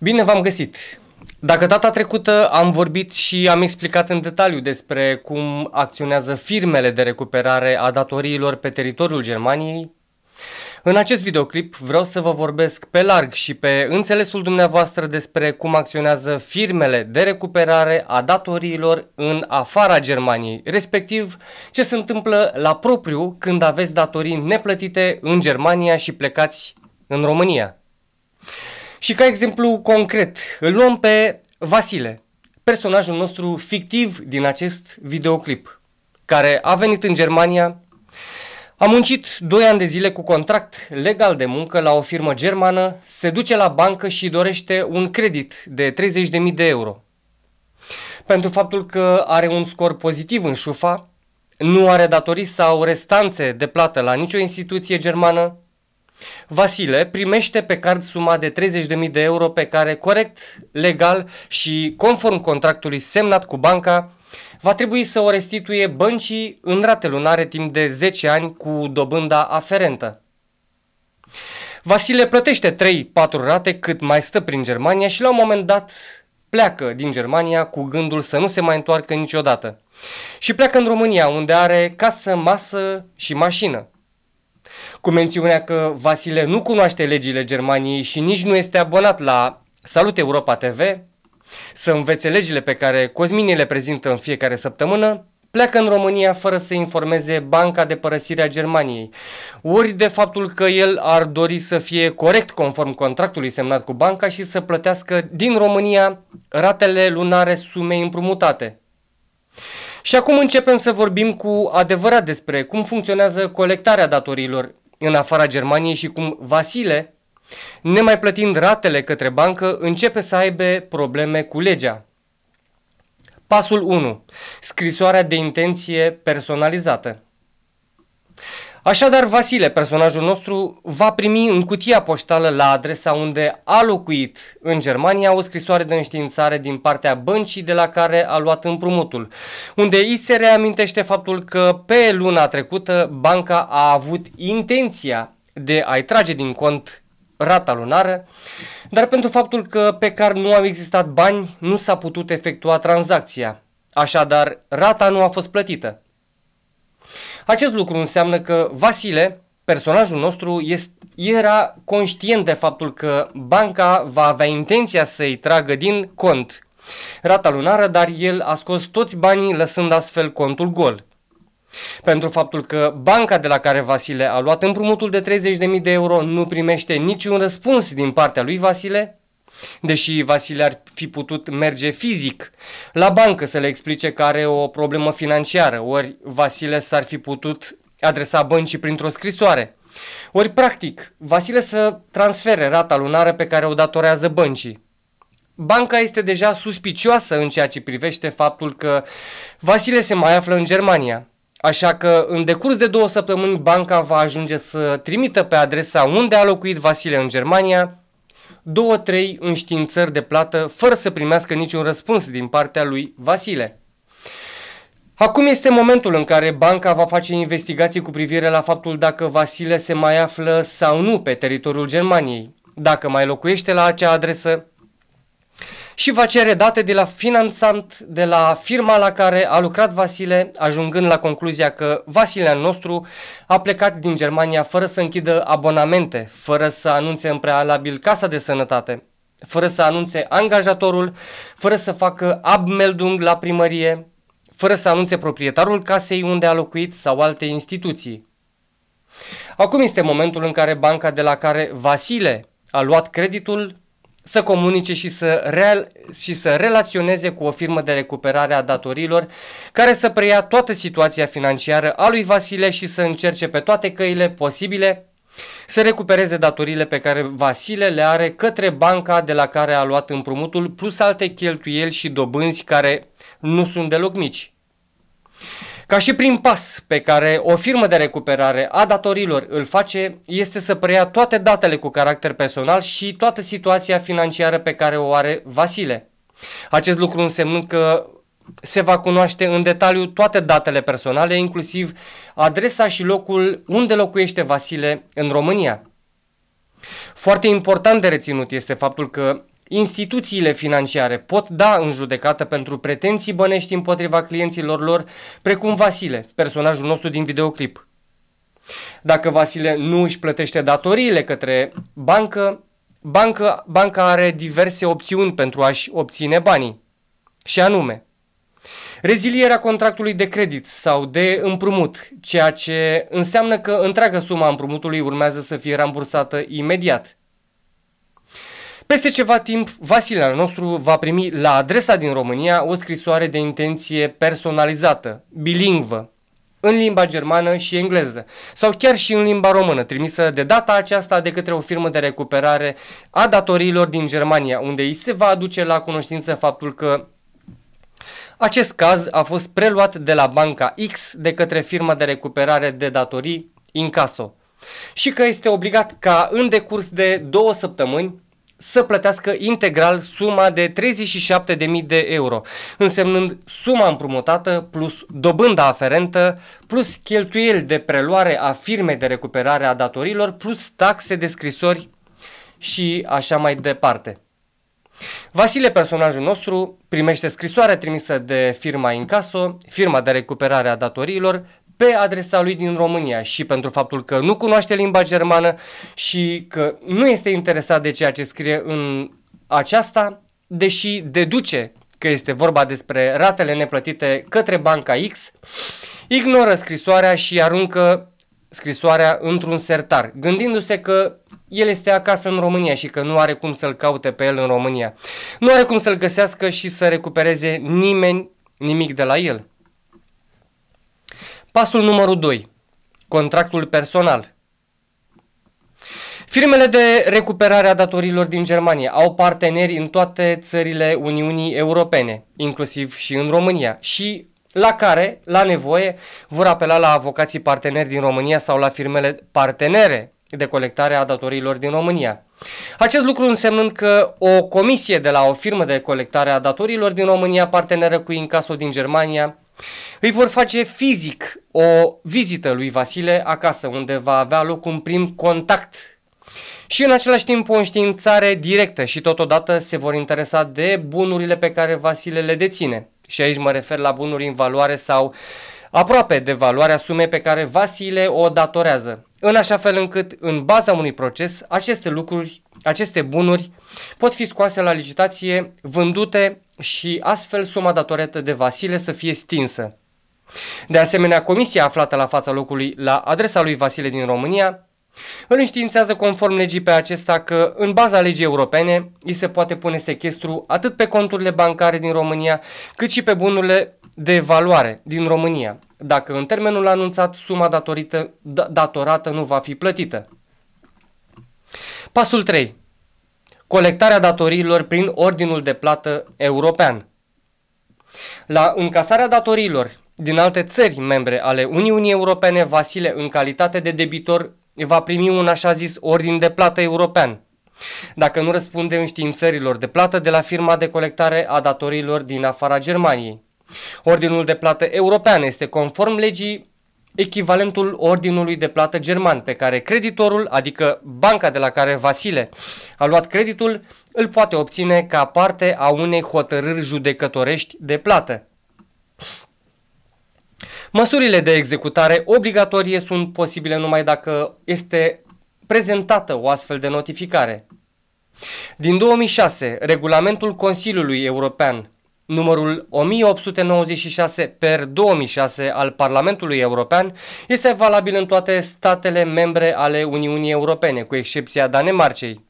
Bine v-am găsit! Dacă data trecută am vorbit și am explicat în detaliu despre cum acționează firmele de recuperare a datoriilor pe teritoriul Germaniei, în acest videoclip vreau să vă vorbesc pe larg și pe înțelesul dumneavoastră despre cum acționează firmele de recuperare a datoriilor în afara Germaniei, respectiv ce se întâmplă la propriu când aveți datorii neplătite în Germania și plecați în România. Și ca exemplu concret, îl luăm pe Vasile, personajul nostru fictiv din acest videoclip, care a venit în Germania, a muncit 2 ani de zile cu contract legal de muncă la o firmă germană, se duce la bancă și dorește un credit de 30.000 de euro. Pentru faptul că are un scor pozitiv în șufa, nu are datorii sau restanțe de plată la nicio instituție germană, Vasile primește pe card suma de 30.000 de euro pe care, corect, legal și conform contractului semnat cu banca, va trebui să o restituie băncii în rate lunare timp de 10 ani cu dobânda aferentă. Vasile plătește 3-4 rate cât mai stă prin Germania și la un moment dat pleacă din Germania cu gândul să nu se mai întoarcă niciodată. Și pleacă în România, unde are casă, masă și mașină cu mențiunea că Vasile nu cunoaște legile Germaniei și nici nu este abonat la Salut Europa TV, să învețe legile pe care Cosmin le prezintă în fiecare săptămână, pleacă în România fără să informeze banca de părăsire a Germaniei, ori de faptul că el ar dori să fie corect conform contractului semnat cu banca și să plătească din România ratele lunare sumei împrumutate. Și acum începem să vorbim cu adevărat despre cum funcționează colectarea datoriilor în afara Germaniei și cum Vasile, nemai plătind ratele către bancă, începe să aibă probleme cu legea. Pasul 1. Scrisoarea de intenție personalizată. Așadar, Vasile, personajul nostru, va primi în cutia poștală la adresa unde a locuit în Germania o scrisoare de înștiințare din partea băncii de la care a luat împrumutul, unde îi se reamintește faptul că pe luna trecută banca a avut intenția de a-i trage din cont rata lunară, dar pentru faptul că pe card nu au existat bani, nu s-a putut efectua tranzacția. Așadar, rata nu a fost plătită. Acest lucru înseamnă că Vasile, personajul nostru, este, era conștient de faptul că banca va avea intenția să-i tragă din cont rata lunară, dar el a scos toți banii lăsând astfel contul gol. Pentru faptul că banca de la care Vasile a luat împrumutul de 30.000 de euro nu primește niciun răspuns din partea lui Vasile, Deși Vasile ar fi putut merge fizic la bancă să le explice că are o problemă financiară, ori Vasile s-ar fi putut adresa băncii printr-o scrisoare. Ori, practic, Vasile să transfere rata lunară pe care o datorează băncii. Banca este deja suspicioasă în ceea ce privește faptul că Vasile se mai află în Germania. Așa că, în decurs de două săptămâni, banca va ajunge să trimită pe adresa unde a locuit Vasile în Germania două, trei înștiințări de plată fără să primească niciun răspuns din partea lui Vasile. Acum este momentul în care banca va face investigații cu privire la faptul dacă Vasile se mai află sau nu pe teritoriul Germaniei, dacă mai locuiește la acea adresă și va cere date de la finanțant, de la firma la care a lucrat Vasile, ajungând la concluzia că Vasile nostru a plecat din Germania fără să închidă abonamente, fără să anunțe în prealabil casa de sănătate, fără să anunțe angajatorul, fără să facă abmeldung la primărie, fără să anunțe proprietarul casei unde a locuit sau alte instituții. Acum este momentul în care banca de la care Vasile a luat creditul să comunice și să, real, și să relaționeze cu o firmă de recuperare a datorilor care să preia toată situația financiară a lui Vasile și să încerce pe toate căile posibile să recupereze datorile pe care Vasile le are către banca de la care a luat împrumutul plus alte cheltuieli și dobânzi care nu sunt deloc mici. Ca și prin pas pe care o firmă de recuperare a datorilor îl face, este să preia toate datele cu caracter personal și toată situația financiară pe care o are Vasile. Acest lucru însemnând că se va cunoaște în detaliu toate datele personale, inclusiv adresa și locul unde locuiește Vasile în România. Foarte important de reținut este faptul că instituțiile financiare pot da în judecată pentru pretenții bănești împotriva clienților lor, precum Vasile, personajul nostru din videoclip. Dacă Vasile nu își plătește datoriile către bancă, bancă banca are diverse opțiuni pentru a-și obține banii. Și anume, rezilierea contractului de credit sau de împrumut, ceea ce înseamnă că întreaga suma împrumutului urmează să fie rambursată imediat – peste ceva timp, Vasile al nostru va primi la adresa din România o scrisoare de intenție personalizată, bilingvă, în limba germană și engleză, sau chiar și în limba română, trimisă de data aceasta de către o firmă de recuperare a datoriilor din Germania, unde îi se va aduce la cunoștință faptul că acest caz a fost preluat de la banca X de către firma de recuperare de datorii Incaso și că este obligat ca în decurs de două săptămâni să plătească integral suma de 37.000 de euro, însemnând suma împrumutată plus dobânda aferentă, plus cheltuieli de preluare a firmei de recuperare a datorilor, plus taxe de scrisori și așa mai departe. Vasile, personajul nostru, primește scrisoarea trimisă de firma Incaso, firma de recuperare a datoriilor, pe adresa lui din România și pentru faptul că nu cunoaște limba germană și că nu este interesat de ceea ce scrie în aceasta, deși deduce că este vorba despre ratele neplătite către banca X, ignoră scrisoarea și aruncă scrisoarea într-un sertar, gândindu-se că el este acasă în România și că nu are cum să-l caute pe el în România. Nu are cum să-l găsească și să recupereze nimeni nimic de la el. Pasul numărul 2. Contractul personal. Firmele de recuperare a datorilor din Germania au parteneri în toate țările Uniunii Europene, inclusiv și în România, și la care, la nevoie, vor apela la avocații parteneri din România sau la firmele partenere de colectare a datoriilor din România. Acest lucru însemnând că o comisie de la o firmă de colectare a datoriilor din România parteneră cu Incaso din Germania îi vor face fizic o vizită lui Vasile acasă, unde va avea loc un prim contact și în același timp o înștiințare directă și totodată se vor interesa de bunurile pe care Vasile le deține. Și aici mă refer la bunuri în valoare sau uh, aproape de valoarea sumei pe care Vasile o datorează, în așa fel încât, în baza unui proces, aceste lucruri, aceste bunuri pot fi scoase la licitație, vândute și astfel suma datorată de Vasile să fie stinsă. De asemenea, comisia aflată la fața locului la adresa lui Vasile din România îl înștiințează conform legii pe acesta că, în baza legii europene, îi se poate pune sechestru atât pe conturile bancare din România, cât și pe bunurile de valoare din România, dacă în termenul anunțat suma datorită, da, datorată nu va fi plătită. Pasul 3. Colectarea datoriilor prin ordinul de plată european. La încasarea datoriilor din alte țări membre ale Uniunii Europene, Vasile, în calitate de debitor, va primi un așa zis ordin de plată european, dacă nu răspunde înștiințărilor de plată de la firma de colectare a datoriilor din afara Germaniei. Ordinul de plată european este conform legii echivalentul ordinului de plată german pe care creditorul, adică banca de la care Vasile a luat creditul, îl poate obține ca parte a unei hotărâri judecătorești de plată. Măsurile de executare obligatorie sunt posibile numai dacă este prezentată o astfel de notificare. Din 2006, regulamentul Consiliului European numărul 1896 per 2006 al Parlamentului European este valabil în toate statele membre ale Uniunii Europene, cu excepția Danemarcei.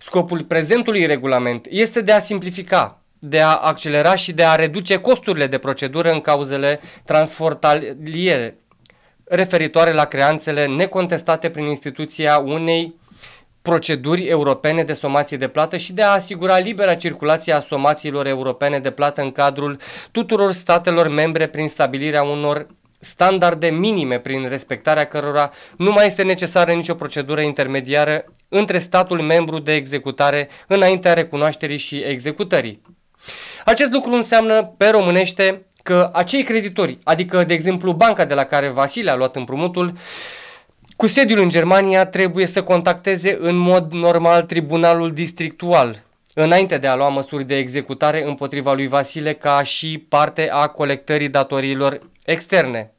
Scopul prezentului regulament este de a simplifica de a accelera și de a reduce costurile de procedură în cauzele transfrontaliere referitoare la creanțele necontestate prin instituția unei proceduri europene de somație de plată și de a asigura libera circulație a somațiilor europene de plată în cadrul tuturor statelor membre prin stabilirea unor standarde minime prin respectarea cărora nu mai este necesară nicio procedură intermediară între statul membru de executare înaintea recunoașterii și executării. Acest lucru înseamnă, pe românește, că acei creditori, adică, de exemplu, banca de la care Vasile a luat împrumutul, cu sediul în Germania trebuie să contacteze în mod normal tribunalul districtual, înainte de a lua măsuri de executare împotriva lui Vasile ca și parte a colectării datoriilor externe.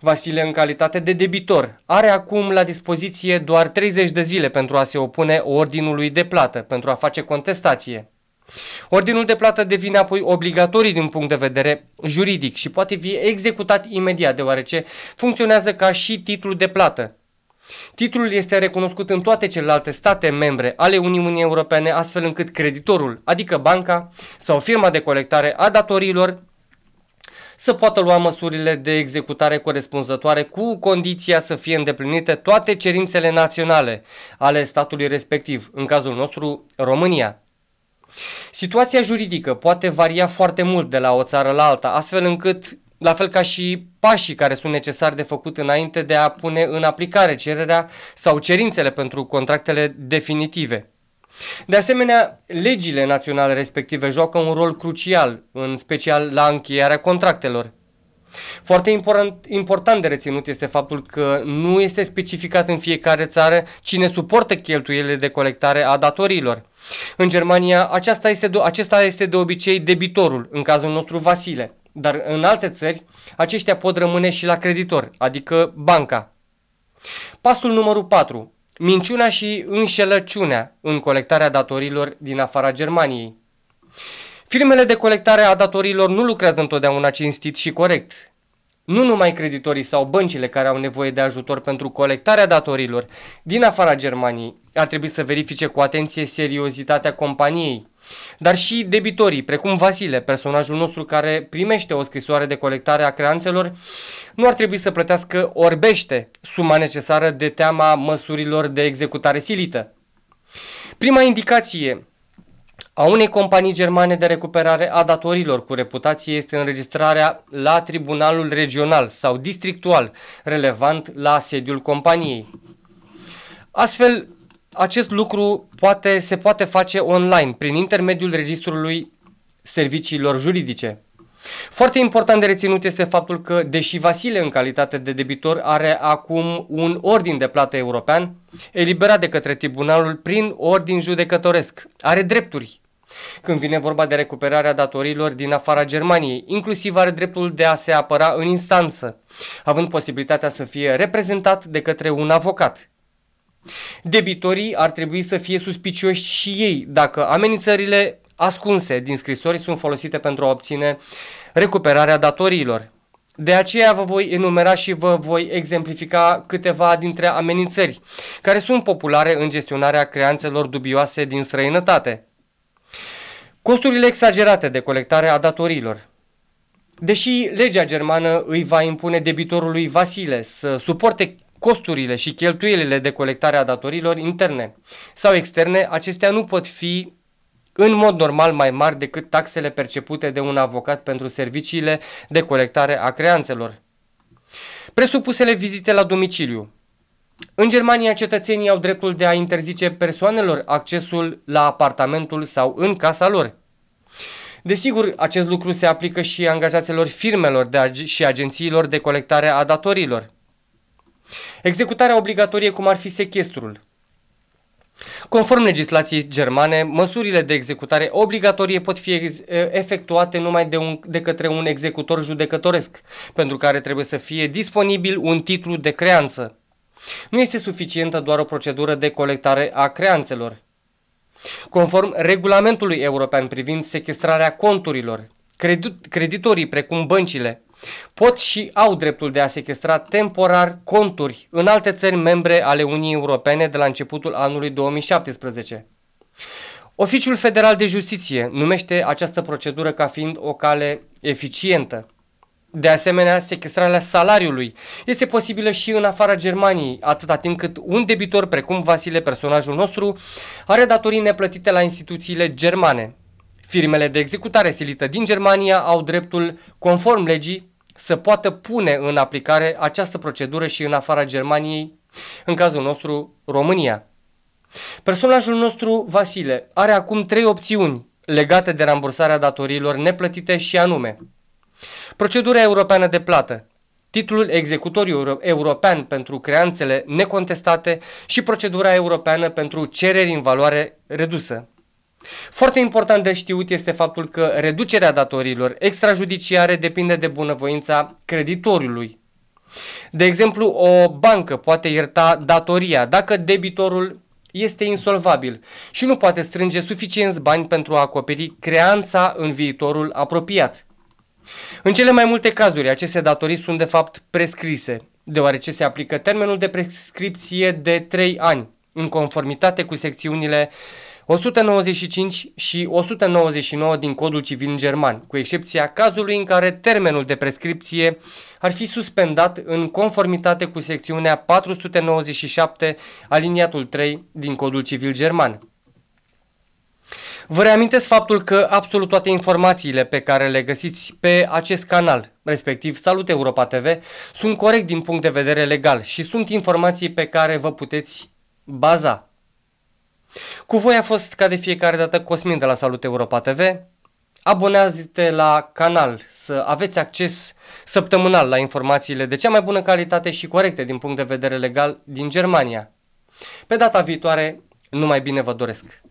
Vasile, în calitate de debitor, are acum la dispoziție doar 30 de zile pentru a se opune ordinului de plată, pentru a face contestație. Ordinul de plată devine apoi obligatoriu din punct de vedere juridic și poate fi executat imediat, deoarece funcționează ca și titlul de plată. Titlul este recunoscut în toate celelalte state membre ale Uniunii Europene, astfel încât creditorul, adică banca sau firma de colectare a datoriilor, să poată lua măsurile de executare corespunzătoare cu condiția să fie îndeplinite toate cerințele naționale ale statului respectiv, în cazul nostru România. Situația juridică poate varia foarte mult de la o țară la alta, astfel încât, la fel ca și pașii care sunt necesari de făcut înainte de a pune în aplicare cererea sau cerințele pentru contractele definitive. De asemenea, legile naționale respective joacă un rol crucial, în special la încheierea contractelor. Foarte important, important de reținut este faptul că nu este specificat în fiecare țară cine suportă cheltuielile de colectare a datoriilor. În Germania aceasta este de, acesta este de obicei debitorul, în cazul nostru Vasile, dar în alte țări aceștia pot rămâne și la creditor, adică banca. Pasul numărul 4. Minciunea și înșelăciunea în colectarea datorilor din afara Germaniei. Firmele de colectare a datorilor nu lucrează întotdeauna cinstit și corect. Nu numai creditorii sau băncile care au nevoie de ajutor pentru colectarea datorilor din afara Germaniei ar trebui să verifice cu atenție seriozitatea companiei, dar și debitorii, precum Vasile, personajul nostru care primește o scrisoare de colectare a creanțelor, nu ar trebui să plătească orbește suma necesară de teama măsurilor de executare silită. Prima indicație a unei companii germane de recuperare a datorilor cu reputație este înregistrarea la tribunalul regional sau districtual relevant la sediul companiei. Astfel, acest lucru poate, se poate face online prin intermediul registrului serviciilor juridice. Foarte important de reținut este faptul că, deși Vasile, în calitate de debitor, are acum un ordin de plată european, eliberat de către tribunalul prin ordin judecătoresc, are drepturi când vine vorba de recuperarea datorilor din afara Germaniei, inclusiv are dreptul de a se apăra în instanță, având posibilitatea să fie reprezentat de către un avocat. Debitorii ar trebui să fie suspicioși și ei dacă amenințările ascunse din scrisori sunt folosite pentru a obține recuperarea datoriilor. De aceea vă voi enumera și vă voi exemplifica câteva dintre amenințări care sunt populare în gestionarea creanțelor dubioase din străinătate. Costurile exagerate de colectare a datoriilor. Deși legea germană îi va impune debitorului Vasile să suporte costurile și cheltuielile de colectare a datorilor interne sau externe, acestea nu pot fi în mod normal mai mari decât taxele percepute de un avocat pentru serviciile de colectare a creanțelor. Presupusele vizite la domiciliu, în Germania, cetățenii au dreptul de a interzice persoanelor accesul la apartamentul sau în casa lor. Desigur, acest lucru se aplică și angajaților firmelor de ag- și agențiilor de colectare a datorilor. Executarea obligatorie cum ar fi sechestrul. Conform legislației germane, măsurile de executare obligatorie pot fi ex- efectuate numai de, un, de către un executor judecătoresc, pentru care trebuie să fie disponibil un titlu de creanță. Nu este suficientă doar o procedură de colectare a creanțelor. Conform regulamentului european privind sequestrarea conturilor, creditorii precum băncile pot și au dreptul de a sequestra temporar conturi în alte țări membre ale Uniunii Europene de la începutul anului 2017. Oficiul Federal de Justiție numește această procedură ca fiind o cale eficientă de asemenea, sequestrarea salariului este posibilă și în afara Germaniei, atâta timp cât un debitor, precum Vasile, personajul nostru, are datorii neplătite la instituțiile germane. Firmele de executare silită din Germania au dreptul, conform legii, să poată pune în aplicare această procedură și în afara Germaniei, în cazul nostru România. Personajul nostru, Vasile, are acum trei opțiuni legate de rambursarea datoriilor neplătite și anume – Procedura europeană de plată, titlul executoriu european pentru creanțele necontestate și procedura europeană pentru cereri în valoare redusă. Foarte important de știut este faptul că reducerea datoriilor extrajudiciare depinde de bunăvoința creditorului. De exemplu, o bancă poate ierta datoria dacă debitorul este insolvabil și nu poate strânge suficienți bani pentru a acoperi creanța în viitorul apropiat. În cele mai multe cazuri, aceste datorii sunt de fapt prescrise, deoarece se aplică termenul de prescripție de 3 ani, în conformitate cu secțiunile 195 și 199 din Codul Civil German, cu excepția cazului în care termenul de prescripție ar fi suspendat în conformitate cu secțiunea 497 aliniatul 3 din Codul Civil German. Vă reamintesc faptul că absolut toate informațiile pe care le găsiți pe acest canal, respectiv Salut Europa TV, sunt corect din punct de vedere legal și sunt informații pe care vă puteți baza. Cu voi a fost ca de fiecare dată Cosmin de la Salut Europa TV. Abonează-te la canal să aveți acces săptămânal la informațiile de cea mai bună calitate și corecte din punct de vedere legal din Germania. Pe data viitoare, numai bine vă doresc!